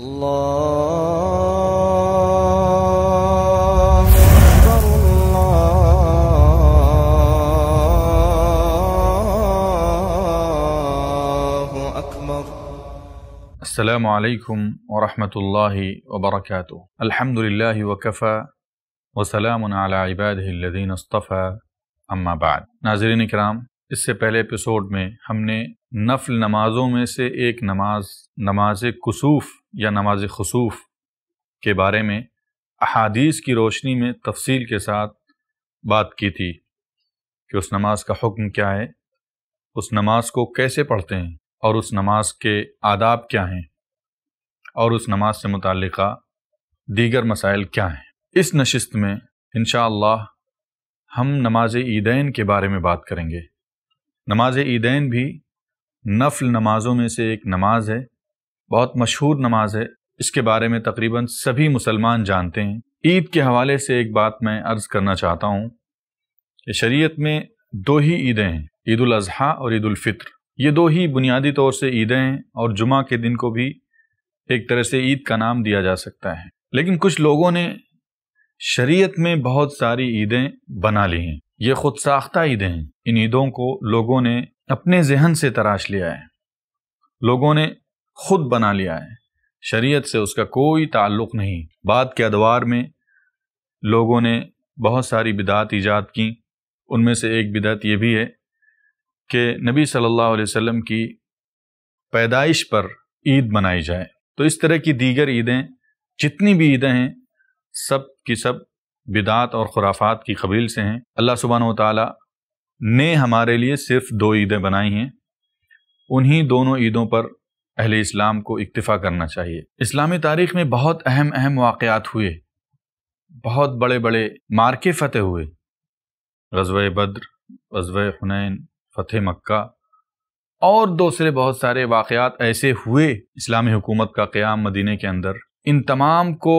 السلام علیکم ورحمۃ اللہ وبرکاتہ الحمد للہ وکفا وسلام علی و سلام اما بعد ناظرین کرام اس سے پہلے اپیسوڈ میں ہم نے نفل نمازوں میں سے ایک نماز نماز کسوف یا نماز خصوف کے بارے میں احادیث کی روشنی میں تفصیل کے ساتھ بات کی تھی کہ اس نماز کا حکم کیا ہے اس نماز کو کیسے پڑھتے ہیں اور اس نماز کے آداب کیا ہیں اور اس نماز سے متعلقہ دیگر مسائل کیا ہیں اس نشست میں انشاءاللہ اللہ ہم نماز عیدین کے بارے میں بات کریں گے نماز عیدین بھی نفل نمازوں میں سے ایک نماز ہے بہت مشہور نماز ہے اس کے بارے میں تقریباً سبھی مسلمان جانتے ہیں عید کے حوالے سے ایک بات میں عرض کرنا چاہتا ہوں کہ شریعت میں دو ہی عیدیں ہیں عید الاضحیٰ اور عید الفطر یہ دو ہی بنیادی طور سے عیدیں ہیں اور جمعہ کے دن کو بھی ایک طرح سے عید کا نام دیا جا سکتا ہے لیکن کچھ لوگوں نے شریعت میں بہت ساری عیدیں بنا لی ہیں یہ خود ساختہ عیدیں ہیں ان عیدوں کو لوگوں نے اپنے ذہن سے تراش لیا ہے لوگوں نے خود بنا لیا ہے شریعت سے اس کا کوئی تعلق نہیں بعد کے ادوار میں لوگوں نے بہت ساری بدعت ایجاد کیں ان میں سے ایک بدعت یہ بھی ہے کہ نبی صلی اللہ علیہ وسلم کی پیدائش پر عید منائی جائے تو اس طرح کی دیگر عیدیں جتنی بھی عیدیں ہیں سب کی سب بدعت اور خرافات کی قبیل سے ہیں اللہ سبحانہ و تعالیٰ نے ہمارے لیے صرف دو عیدیں بنائی ہیں انہی دونوں عیدوں پر اہل اسلام کو اکتفا کرنا چاہیے اسلامی تاریخ میں بہت اہم اہم واقعات ہوئے بہت بڑے بڑے مارکے فتح ہوئے غزوہ بدر غزوہ حنین فتح مکہ اور دوسرے بہت سارے واقعات ایسے ہوئے اسلامی حکومت کا قیام مدینہ کے اندر ان تمام کو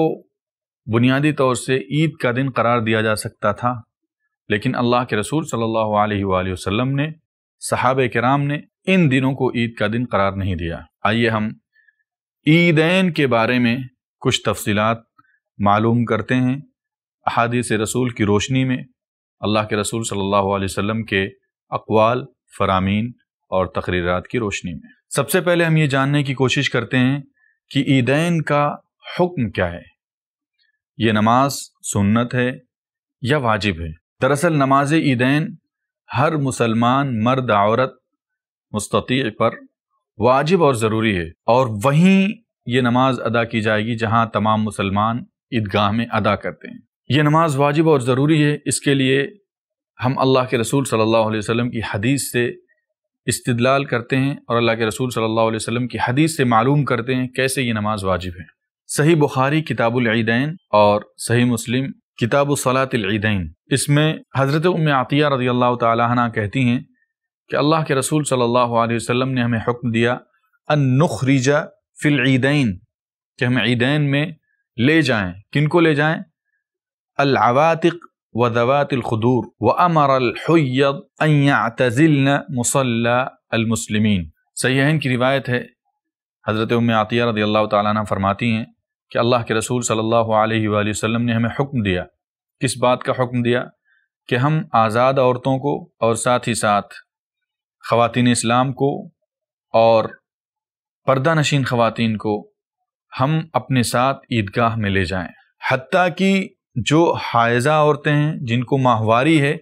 بنیادی طور سے عید کا دن قرار دیا جا سکتا تھا لیکن اللہ کے رسول صلی اللہ علیہ وآلہ وسلم نے صحابہ کرام نے ان دنوں کو عید کا دن قرار نہیں دیا آئیے ہم عیدین کے بارے میں کچھ تفصیلات معلوم کرتے ہیں احادیث رسول کی روشنی میں اللہ کے رسول صلی اللہ علیہ وسلم کے اقوال فرامین اور تقریرات کی روشنی میں سب سے پہلے ہم یہ جاننے کی کوشش کرتے ہیں کہ عیدین کا حکم کیا ہے یہ نماز سنت ہے یا واجب ہے دراصل نماز عیدین ہر مسلمان مرد عورت مستطیع پر واجب اور ضروری ہے اور وہیں یہ نماز ادا کی جائے گی جہاں تمام مسلمان عیدگاہ میں ادا کرتے ہیں یہ نماز واجب اور ضروری ہے اس کے لیے ہم اللہ کے رسول صلی اللہ علیہ وسلم کی حدیث سے استدلال کرتے ہیں اور اللہ کے رسول صلی اللہ علیہ وسلم کی حدیث سے معلوم کرتے ہیں کیسے یہ نماز واجب ہے صحیح بخاری کتاب العیدین اور صحیح مسلم کتاب و العیدین اس میں حضرت ام عطیہ رضی اللہ تعالیٰ عنہ کہتی ہیں کہ اللہ کے رسول صلی اللہ علیہ وسلم نے ہمیں حکم دیا ان فی العیدین کہ ہم عیدین میں لے جائیں کن کو لے جائیں العواتق و ذوات الخدور و امر الحیض ان یعتزلن مصل المسلمین سیہین کی روایت ہے حضرت ام عطیہ رضی اللہ تعالیٰ عنہ فرماتی ہیں کہ اللہ کے رسول صلی اللہ علیہ وآلہ وسلم نے ہمیں حکم دیا کس بات کا حکم دیا کہ ہم آزاد عورتوں کو اور ساتھ ہی ساتھ خواتین اسلام کو اور پردہ نشین خواتین کو ہم اپنے ساتھ عیدگاہ میں لے جائیں حتیٰ کہ جو حائزہ عورتیں ہیں جن کو ماہواری ہے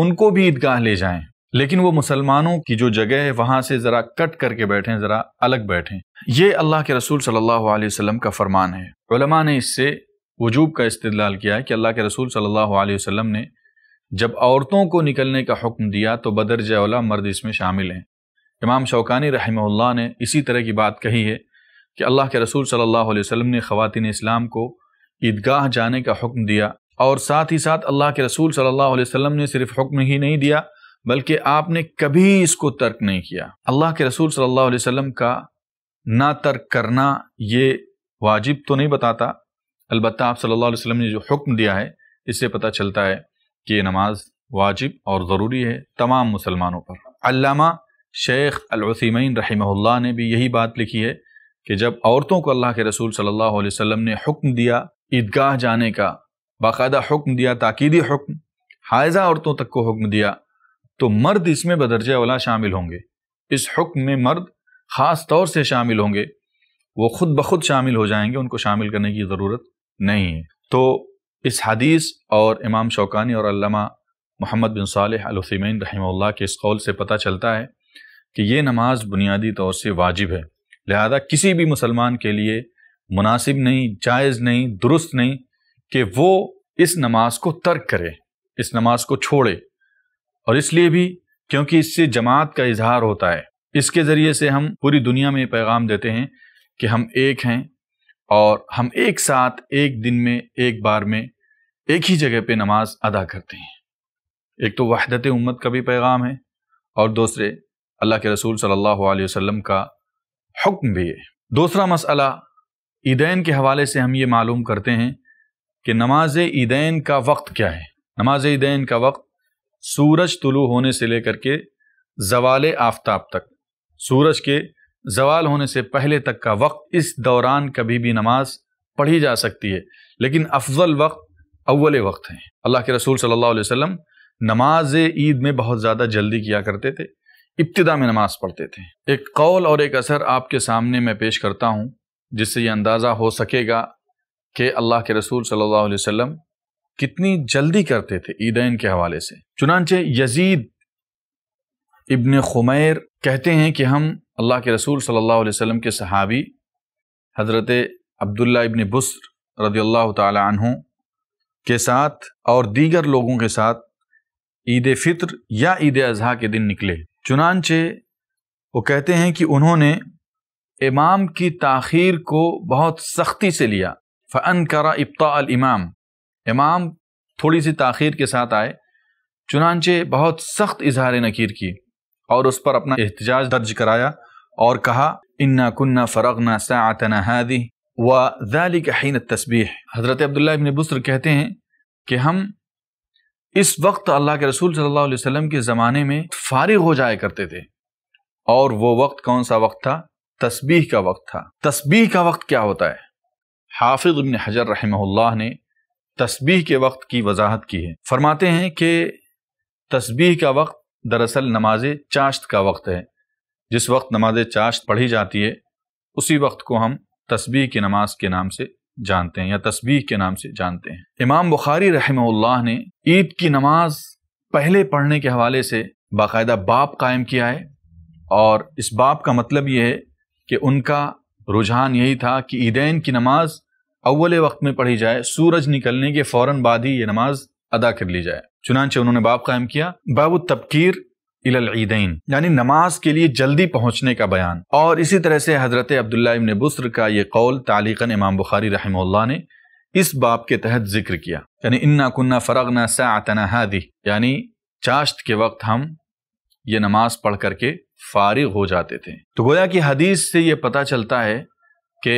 ان کو بھی عیدگاہ لے جائیں لیکن وہ مسلمانوں کی جو جگہ ہے وہاں سے ذرا کٹ کر کے بیٹھیں ذرا الگ بیٹھیں یہ اللہ کے رسول صلی اللہ علیہ وسلم کا فرمان ہے علماء نے اس سے وجوب کا استدلال کیا ہے کہ اللہ کے رسول صلی اللہ علیہ وسلم نے جب عورتوں کو نکلنے کا حکم دیا تو بدر اولا مرد اس میں شامل ہیں امام شوقانی رحمہ اللہ نے اسی طرح کی بات کہی ہے کہ اللہ کے رسول صلی اللہ علیہ وسلم نے خواتین اسلام کو عیدگاہ جانے کا حکم دیا اور ساتھ ہی ساتھ اللہ کے رسول صلی اللہ علیہ وسلم نے صرف حکم ہی نہیں دیا بلکہ آپ نے کبھی اس کو ترک نہیں کیا اللہ کے رسول صلی اللہ علیہ وسلم کا نہ ترک کرنا یہ واجب تو نہیں بتاتا البتہ آپ صلی اللہ علیہ وسلم نے جو حکم دیا ہے اس سے پتہ چلتا ہے کہ یہ نماز واجب اور ضروری ہے تمام مسلمانوں پر علامہ شیخ العثیمین رحمہ اللہ نے بھی یہی بات لکھی ہے کہ جب عورتوں کو اللہ کے رسول صلی اللہ علیہ وسلم نے حکم دیا عیدگاہ جانے کا باقاعدہ حکم دیا تاکیدی حکم حائزہ عورتوں تک کو حکم دیا تو مرد اس میں بدرجہ اولا شامل ہوں گے اس حکم میں مرد خاص طور سے شامل ہوں گے وہ خود بخود شامل ہو جائیں گے ان کو شامل کرنے کی ضرورت نہیں ہے تو اس حدیث اور امام شوکانی اور علامہ محمد بن صالح بنصمین رحمہ اللہ کے اس قول سے پتہ چلتا ہے کہ یہ نماز بنیادی طور سے واجب ہے لہذا کسی بھی مسلمان کے لیے مناسب نہیں جائز نہیں درست نہیں کہ وہ اس نماز کو ترک کرے اس نماز کو چھوڑے اور اس لیے بھی کیونکہ اس سے جماعت کا اظہار ہوتا ہے اس کے ذریعے سے ہم پوری دنیا میں پیغام دیتے ہیں کہ ہم ایک ہیں اور ہم ایک ساتھ ایک دن میں ایک بار میں ایک ہی جگہ پہ نماز ادا کرتے ہیں ایک تو وحدت امت کا بھی پیغام ہے اور دوسرے اللہ کے رسول صلی اللہ علیہ وسلم کا حکم بھی ہے دوسرا مسئلہ عیدین کے حوالے سے ہم یہ معلوم کرتے ہیں کہ نماز عیدین کا وقت کیا ہے نماز عیدین کا وقت سورج طلوع ہونے سے لے کر کے زوال آفتاب تک سورج کے زوال ہونے سے پہلے تک کا وقت اس دوران کبھی بھی نماز پڑھی جا سکتی ہے لیکن افضل وقت اول وقت ہیں اللہ کے رسول صلی اللہ علیہ وسلم نماز عید میں بہت زیادہ جلدی کیا کرتے تھے ابتدا میں نماز پڑھتے تھے ایک قول اور ایک اثر آپ کے سامنے میں پیش کرتا ہوں جس سے یہ اندازہ ہو سکے گا کہ اللہ کے رسول صلی اللہ علیہ وسلم کتنی جلدی کرتے تھے عیدین کے حوالے سے چنانچہ یزید ابن خمیر کہتے ہیں کہ ہم اللہ کے رسول صلی اللہ علیہ وسلم کے صحابی حضرت عبداللہ ابن بسر رضی اللہ تعالی عنہ کے ساتھ اور دیگر لوگوں کے ساتھ عید فطر یا عید اضحیٰ کے دن نکلے چنانچہ وہ کہتے ہیں کہ انہوں نے امام کی تاخیر کو بہت سختی سے لیا فن کرا ابتا الامام امام تھوڑی سی تاخیر کے ساتھ آئے چنانچہ بہت سخت اظہار نکیر کی اور اس پر اپنا احتجاج درج کرایا اور کہا انا کنہ حین التسبیح حضرت عبداللہ ابن بسر کہتے ہیں کہ ہم اس وقت اللہ کے رسول صلی اللہ علیہ وسلم کے زمانے میں فارغ ہو جایا کرتے تھے اور وہ وقت کون سا وقت تھا تسبیح کا وقت تھا تسبیح کا وقت کیا ہوتا ہے حافظ ابن حجر رحمہ اللہ نے تسبیح کے وقت کی وضاحت کی ہے فرماتے ہیں کہ تسبیح کا وقت دراصل نماز چاشت کا وقت ہے جس وقت نماز چاشت پڑھی جاتی ہے اسی وقت کو ہم تسبیح کی نماز کے نام سے جانتے ہیں یا تسبیح کے نام سے جانتے ہیں امام بخاری رحمہ اللہ نے عید کی نماز پہلے پڑھنے کے حوالے سے باقاعدہ باپ قائم کیا ہے اور اس باپ کا مطلب یہ ہے کہ ان کا رجحان یہی تھا کہ عیدین کی نماز اول وقت میں پڑھی جائے سورج نکلنے کے فوراً یہ نماز ادا کر لی جائے چنانچہ انہوں نے باب باب قائم کیا التبکیر یعنی نماز کے لیے جلدی پہنچنے کا بیان اور اسی طرح سے حضرت عبداللہ ابن بسر کا یہ قول تعلیقاً امام بخاری رحمہ اللہ نے اس باب کے تحت ذکر کیا یعنی انا کنہ فرغ نہ وقت ہم یہ نماز پڑھ کر کے فارغ ہو جاتے تھے تو گویا کہ حدیث سے یہ پتا چلتا ہے کہ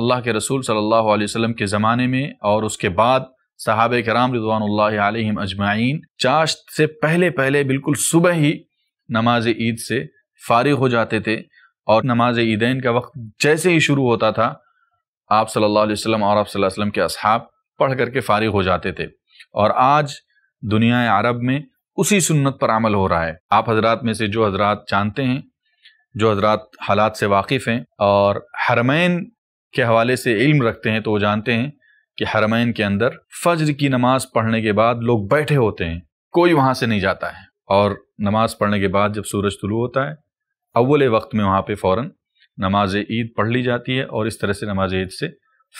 اللہ کے رسول صلی اللہ علیہ وسلم کے زمانے میں اور اس کے بعد صحابہ کرام رضوان اللہ علیہم اجمعین چاشت سے پہلے پہلے بالکل صبح ہی نماز عید سے فارغ ہو جاتے تھے اور نماز عیدین کا وقت جیسے ہی شروع ہوتا تھا آپ صلی اللہ علیہ وسلم اور آپ صلی اللہ علیہ وسلم کے اصحاب پڑھ کر کے فارغ ہو جاتے تھے اور آج دنیا عرب میں اسی سنت پر عمل ہو رہا ہے آپ حضرات میں سے جو حضرات جانتے ہیں جو حضرات حالات سے واقف ہیں اور حرمین کے حوالے سے علم رکھتے ہیں تو وہ جانتے ہیں کہ حرمین کے اندر فجر کی نماز پڑھنے کے بعد لوگ بیٹھے ہوتے ہیں کوئی وہاں سے نہیں جاتا ہے اور نماز پڑھنے کے بعد جب سورج طلوع ہوتا ہے اول وقت میں وہاں پہ فوراً نماز عید پڑھ لی جاتی ہے اور اس طرح سے نماز عید سے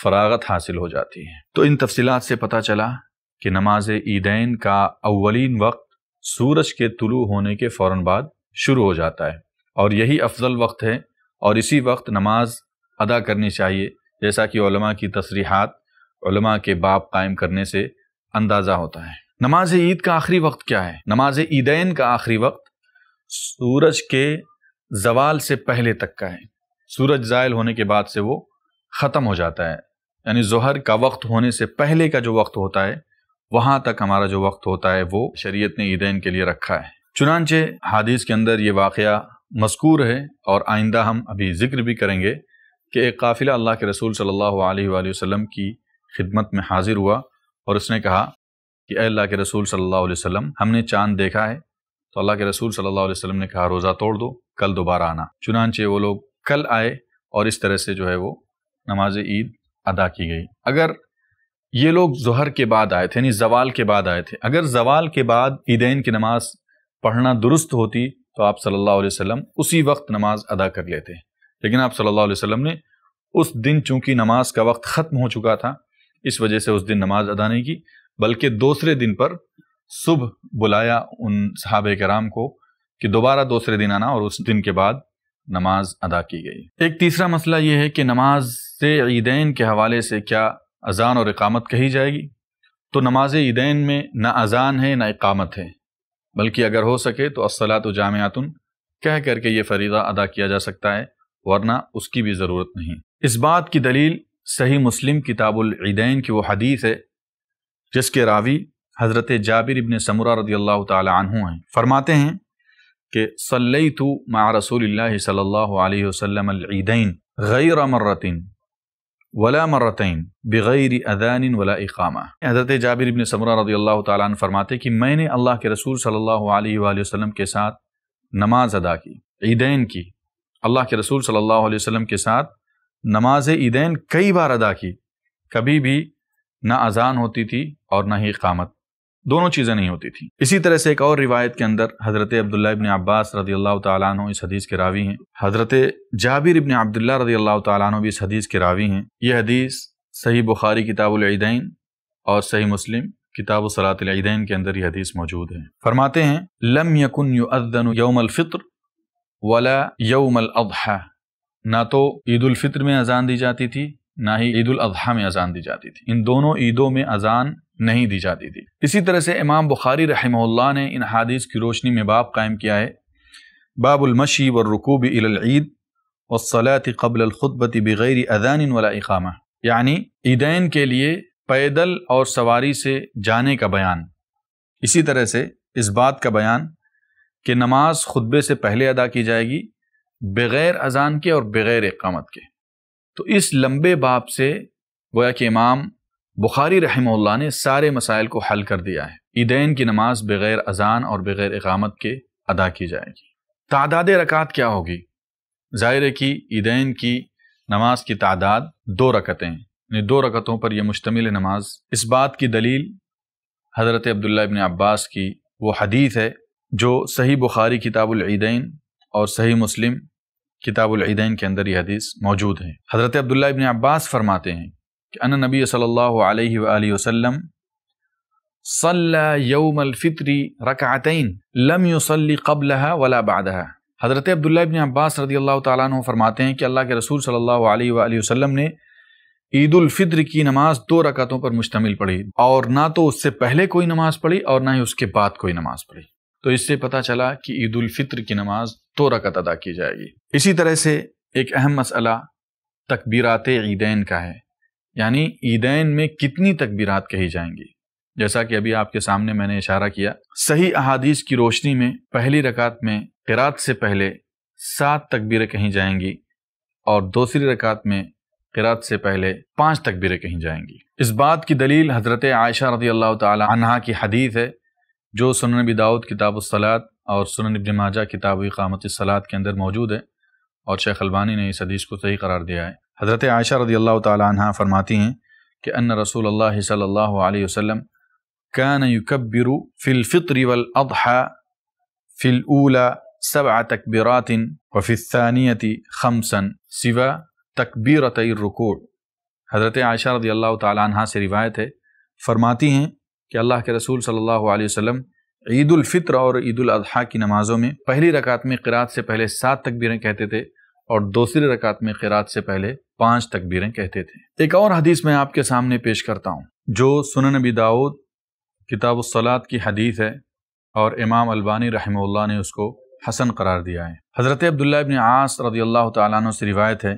فراغت حاصل ہو جاتی ہے تو ان تفصیلات سے پتہ چلا کہ نماز عیدین کا اولین وقت سورج کے طلوع ہونے کے فوراً بعد شروع ہو جاتا ہے اور یہی افضل وقت ہے اور اسی وقت نماز ادا کرنی چاہیے جیسا کہ علماء کی تصریحات علماء کے باپ قائم کرنے سے اندازہ ہوتا ہے نماز عید کا آخری وقت کیا ہے نماز عیدین کا آخری وقت سورج کے زوال سے پہلے تک کا ہے سورج زائل ہونے کے بعد سے وہ ختم ہو جاتا ہے یعنی ظہر کا وقت ہونے سے پہلے کا جو وقت ہوتا ہے وہاں تک ہمارا جو وقت ہوتا ہے وہ شریعت نے عیدین کے لیے رکھا ہے چنانچہ حادیث کے اندر یہ واقعہ مذکور ہے اور آئندہ ہم ابھی ذکر بھی کریں گے کہ ایک قافلہ اللہ کے رسول صلی اللہ علیہ وآلہ وسلم کی خدمت میں حاضر ہوا اور اس نے کہا کہ اے اللہ کے رسول صلی اللہ علیہ وسلم ہم نے چاند دیکھا ہے تو اللہ کے رسول صلی اللہ علیہ وسلم نے کہا روزہ توڑ دو کل دوبارہ آنا چنانچہ وہ لوگ کل آئے اور اس طرح سے جو ہے وہ نماز عید ادا کی گئی اگر یہ لوگ ظہر کے بعد آئے تھے یعنی زوال کے بعد آئے تھے اگر زوال کے بعد عیدین کی نماز پڑھنا درست ہوتی تو آپ صلی اللہ علیہ وسلم اسی وقت نماز ادا کر لیتے لیکن آپ صلی اللہ علیہ وسلم نے اس دن چونکہ نماز کا وقت ختم ہو چکا تھا اس وجہ سے اس دن نماز ادا نہیں کی بلکہ دوسرے دن پر صبح بلایا ان صحاب کرام کو کہ دوبارہ دوسرے دن آنا اور اس دن کے بعد نماز ادا کی گئی ایک تیسرا مسئلہ یہ ہے کہ نماز سے عیدین کے حوالے سے کیا اذان اور اقامت کہی جائے گی تو نماز عیدین میں نہ اذان ہے نہ اقامت ہے بلکہ اگر ہو سکے تو اصلاۃ و جامعات کہہ کر کے یہ فریضہ ادا کیا جا سکتا ہے ورنہ اس کی بھی ضرورت نہیں اس بات کی دلیل صحیح مسلم کتاب العیدین کی وہ حدیث ہے جس کے راوی حضرت جابر ابن رضی اللہ تعالی عنہ ہیں فرماتے ہیں کہ صلی تو رسول اللہ صلی اللہ علیہ وسلم العیدین غیر مرتین ولا مرتین بغیر اذان ولا اقامہ حضرت جابر ابن اللہ تعالیٰ عنہ فرماتے کہ میں نے اللہ کے رسول صلی اللہ علیہ وآلہ وسلم کے ساتھ نماز ادا کی عیدین کی اللہ کے رسول صلی اللہ علیہ وسلم کے ساتھ نماز عیدین کئی بار ادا کی کبھی بھی نہ اذان ہوتی تھی اور نہ ہی اقامت دونوں چیزیں نہیں ہوتی تھی اسی طرح سے ایک اور روایت کے اندر حضرت عبداللہ ابن عباس رضی اللہ تعالیٰ عنہ اس حدیث کے راوی ہیں حضرت جابر ابن عبداللہ رضی اللہ تعالیٰ عنہ بھی اس حدیث کے راوی ہیں یہ حدیث صحیح بخاری کتاب العیدین اور صحیح مسلم کتاب و العیدین کے اندر یہ حدیث موجود ہیں فرماتے ہیں لم یکن یؤذن یوم الفطر ولا یوم الاضحیٰ نہ تو عید الفطر میں اذان دی جاتی تھی نہ ہی عید الاضحیٰ میں اذان دی جاتی تھی ان دونوں عیدوں میں اذان نہیں دی جاتی تھی اسی طرح سے امام بخاری رحمہ اللہ نے ان حادیث کی روشنی میں باب قائم کیا ہے باب المشی و الى الاعید و قبل الخطبتی بغیر اذان ولا اقامہ یعنی عیدین کے لیے پیدل اور سواری سے جانے کا بیان اسی طرح سے اس بات کا بیان کہ نماز خطبے سے پہلے ادا کی جائے گی بغیر اذان کے اور بغیر اقامت کے تو اس لمبے باب سے گویا کہ امام بخاری رحمہ اللہ نے سارے مسائل کو حل کر دیا ہے عیدین کی نماز بغیر اذان اور بغیر اقامت کے ادا کی جائے گی تعداد رکعت کیا ہوگی ظاہر ہے کہ عیدین کی نماز کی تعداد دو ہیں یعنی دو رکعتوں پر یہ مشتمل نماز اس بات کی دلیل حضرت عبداللہ ابن عباس کی وہ حدیث ہے جو صحیح بخاری کتاب العیدین اور صحیح مسلم کتاب العیدین کے اندر یہ حدیث موجود ہیں حضرت عبداللہ ابن عباس فرماتے ہیں کہ نبی صلی اللہ علیہ وآلہ وسلم صلی یوم الفطری رکعتین لم یصلی قبلها ولا بعدها حضرت عبداللہ ابن عباس رضی اللہ تعالیٰ عنہ فرماتے ہیں کہ اللہ کے رسول صلی اللہ علیہ وآلہ وسلم نے عید الفطر کی نماز دو رکعتوں پر مشتمل پڑھی اور نہ تو اس سے پہلے کوئی نماز پڑھی اور نہ ہی اس کے بعد کوئی نماز پڑھی تو اس سے پتا چلا کہ عید الفطر کی نماز تو رکعت ادا کی جائے گی اسی طرح سے ایک اہم مسئلہ تکبیرات عیدین کا ہے یعنی عیدین میں کتنی تکبیرات کہی جائیں گی جیسا کہ ابھی آپ کے سامنے میں نے اشارہ کیا صحیح احادیث کی روشنی میں پہلی رکعت میں قرات سے پہلے سات تکبیریں کہیں جائیں گی اور دوسری رکعت میں قرات سے پہلے پانچ تکبیریں کہیں جائیں گی اس بات کی دلیل حضرت عائشہ رضی اللہ تعالی عنہا کی حدیث ہے جو سنن نبی داؤت کتاب الصلاح اور سنن ابن ماجہ کتاب اقامت صلاحت کے اندر موجود ہے اور شیخ الوانی نے اس حدیث کو صحیح قرار دیا ہے حضرت عائشہ رضی اللہ تعالی عنہ فرماتی ہیں کہ ان رسول اللہ صلی اللہ علیہ وسلم کی نو کب فلفطری وب ہلا سبع آ تقبرات وفصانی خمسن سوا تقبیر طرقوٹ حضرت عائشہ رضی اللہ تعالیٰ عنہ سے روایت ہے فرماتی ہیں کہ اللہ کے رسول صلی اللہ علیہ وسلم عید الفطر اور عید الاضحیٰ کی نمازوں میں پہلی رکعت میں قرات سے پہلے سات تکبیریں کہتے تھے اور دوسری رکعت میں قرات سے پہلے پانچ تکبیریں کہتے تھے ایک اور حدیث میں آپ کے سامنے پیش کرتا ہوں جو سنن نبی داود کتاب الصلاط کی حدیث ہے اور امام البانی رحمہ اللہ نے اس کو حسن قرار دیا ہے حضرت عبداللہ ابن عاص رضی اللہ تعالیٰ عنہ سے روایت ہے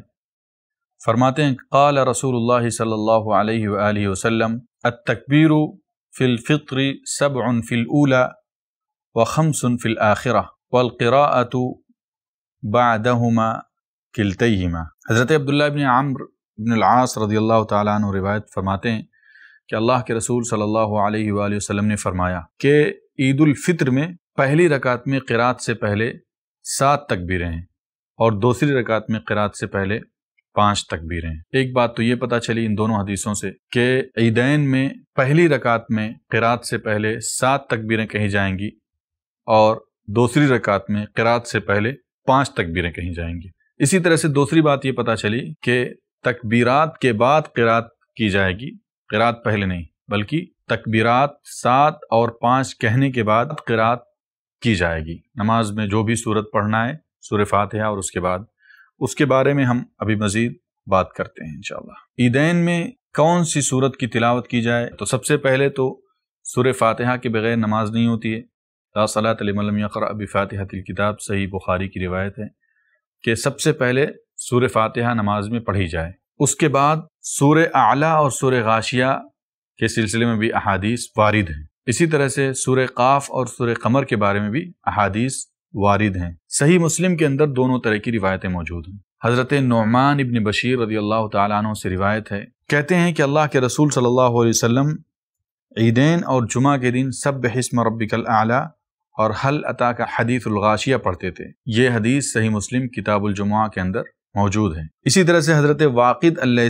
فرماتے ہیں قال رسول اللہ صلی اللہ علیہ وآلہ وسلم التکبیر فی الفطر سبع فی الاولی و فی سن فل آخرہ کلتیہما حضرت عبداللہ بن عمر بن العاص رضی اللہ تعالیٰ عنہ روایت فرماتے ہیں کہ اللہ کے رسول صلی اللہ علیہ وآلہ وسلم نے فرمایا کہ عید الفطر میں پہلی رکعت میں قرآت سے پہلے سات تکبیریں ہیں اور دوسری رکعت میں قرآت سے پہلے پانچ تکبیریں ایک بات تو یہ پتا چلی ان دونوں حدیثوں سے کہ عیدین میں پہلی رکعت میں قرات سے پہلے سات تکبیریں کہی جائیں گی اور دوسری رکعت میں قرات سے پہلے پانچ تکبیریں کہی جائیں گی اسی طرح سے دوسری بات یہ پتا چلی کہ تکبیرات کے بعد قرات کی جائے گی قرآت پہلے نہیں بلکہ تکبیرات سات اور پانچ کہنے کے بعد قرآت کی جائے گی نماز میں جو بھی صورت پڑھنا ہے سور فاتحہ ہے اور اس کے بعد اس کے بارے میں ہم ابھی مزید بات کرتے ہیں انشاءاللہ عیدین میں کون سی صورت کی تلاوت کی جائے تو سب سے پہلے تو سور فاتحہ کے بغیر نماز نہیں ہوتی ہے اللہ صلی علم یقر ابی فاتحہ الکتاب کتاب صحیح بخاری کی روایت ہے کہ سب سے پہلے سور فاتحہ نماز میں پڑھی جائے اس کے بعد سور اعلیٰ اور سور غاشیہ کے سلسلے میں بھی احادیث وارد ہیں اسی طرح سے سور قاف اور سور قمر کے بارے میں بھی احادیث وارد ہیں صحیح مسلم کے اندر دونوں طرح کی روایتیں موجود ہیں حضرت نعمان ابن بشیر رضی اللہ تعالیٰ عنہ سے روایت ہے کہتے ہیں کہ اللہ اللہ کے رسول صلی علیہ وسلم عیدین اور جمعہ کے دن سب حسم اور حل عطا کا حدیث الغاشیہ پڑھتے تھے یہ حدیث صحیح مسلم کتاب الجمعہ کے اندر موجود ہے اسی طرح سے حضرت واقع اللہ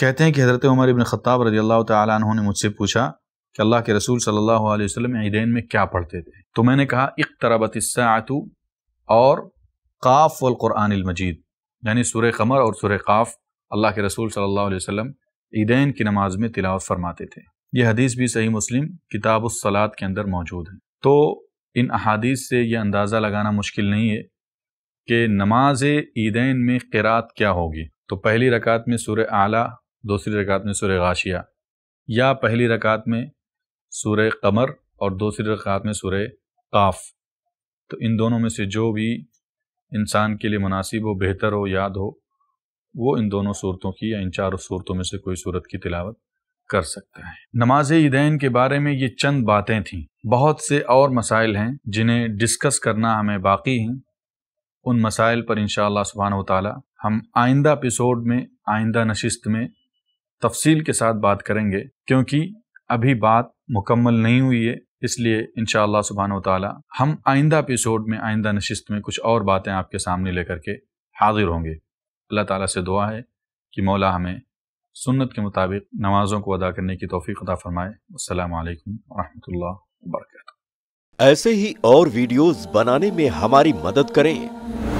کہتے ہیں کہ حضرت عمر ابن خطاب رضی اللہ تعالیٰ عنہ نے مجھ سے پوچھا کہ اللہ کے رسول صلی اللہ علیہ وسلم عیدین میں کیا پڑھتے تھے تو میں نے کہا اقتربت الساعت اور قاف والقرآن المجید یعنی سورہ قمر اور سورہ قاف اللہ کے رسول صلی اللہ علیہ وسلم عیدین کی نماز میں تلاوت فرماتے تھے یہ حدیث بھی صحیح مسلم کتاب الصلاح کے اندر موجود ہے تو ان احادیث سے یہ اندازہ لگانا مشکل نہیں ہے کہ نماز عیدین میں قرات کیا ہوگی تو پہلی رکعت میں سورہ اعلیٰ دوسری رکعت میں سورہ غاشیہ یا پہلی رکعت میں سورہ قمر اور دوسری رکعت میں سورہ قاف تو ان دونوں میں سے جو بھی انسان کے لیے مناسب ہو بہتر ہو یاد ہو وہ ان دونوں صورتوں کی یا ان چاروں صورتوں میں سے کوئی صورت کی تلاوت کر سکتا ہے نماز عیدین کے بارے میں یہ چند باتیں تھیں بہت سے اور مسائل ہیں جنہیں ڈسکس کرنا ہمیں باقی ہیں ان مسائل پر انشاءاللہ سبحانہ اللہ و ہم آئندہ اپیسوڈ میں آئندہ نشست میں تفصیل کے ساتھ بات کریں گے کیونکہ ابھی بات مکمل نہیں ہوئی ہے اس لیے انشاءاللہ اللہ سبحانہ و تعالی ہم آئندہ اپیسوڈ میں آئندہ نشست میں کچھ اور باتیں آپ کے سامنے لے کر کے حاضر ہوں گے اللہ تعالیٰ سے دعا ہے کہ مولا ہمیں سنت کے مطابق نمازوں کو ادا کرنے کی توفیق عطا فرمائے السلام علیکم ورحمۃ اللہ وبرکاتہ ایسے ہی اور ویڈیوز بنانے میں ہماری مدد کریں